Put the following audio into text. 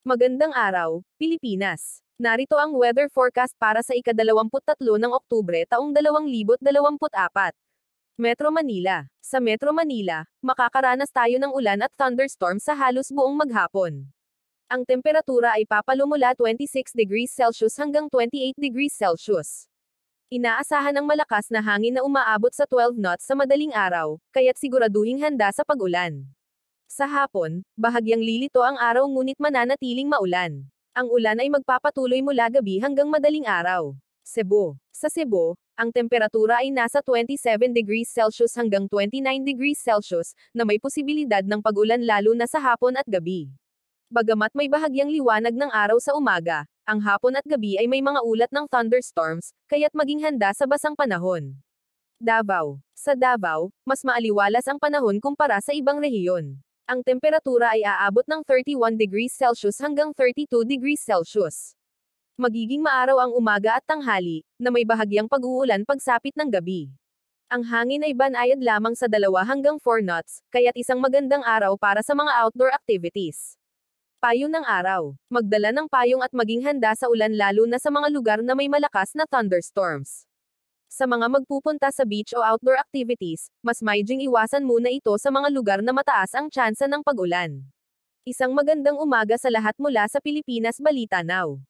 Magandang araw, Pilipinas. Narito ang weather forecast para sa ika-23 ng Oktubre taong 2024. Metro Manila. Sa Metro Manila, makakaranas tayo ng ulan at thunderstorm sa halos buong maghapon. Ang temperatura ay papalumula 26 degrees Celsius hanggang 28 degrees Celsius. Inaasahan ang malakas na hangin na umaabot sa 12 knots sa madaling araw, kaya't siguraduhin handa sa pag-ulan. Sa hapon, bahagyang lilito ang araw ngunit mananatiling maulan. Ang ulan ay magpapatuloy mula gabi hanggang madaling araw. Cebu. Sa Cebu, ang temperatura ay nasa 27 degrees Celsius hanggang 29 degrees Celsius, na may posibilidad ng pagulan lalo na sa hapon at gabi. Bagamat may bahagyang liwanag ng araw sa umaga, ang hapon at gabi ay may mga ulat ng thunderstorms, kaya't maging handa sa basang panahon. Davao. Sa Davao, mas maaliwalas ang panahon kumpara sa ibang rehiyon ang temperatura ay aabot ng 31 degrees Celsius hanggang 32 degrees Celsius. Magiging maaraw ang umaga at tanghali, na may bahagyang pag-uulan pagsapit ng gabi. Ang hangin ay banayad lamang sa 2 hanggang 4 knots, kaya't isang magandang araw para sa mga outdoor activities. Payo ng araw. Magdala ng payong at maging handa sa ulan lalo na sa mga lugar na may malakas na thunderstorms. Sa mga magpupunta sa beach o outdoor activities, mas maijing iwasan muna ito sa mga lugar na mataas ang tsansa ng pagulan. Isang magandang umaga sa lahat mula sa Pilipinas Balita Now.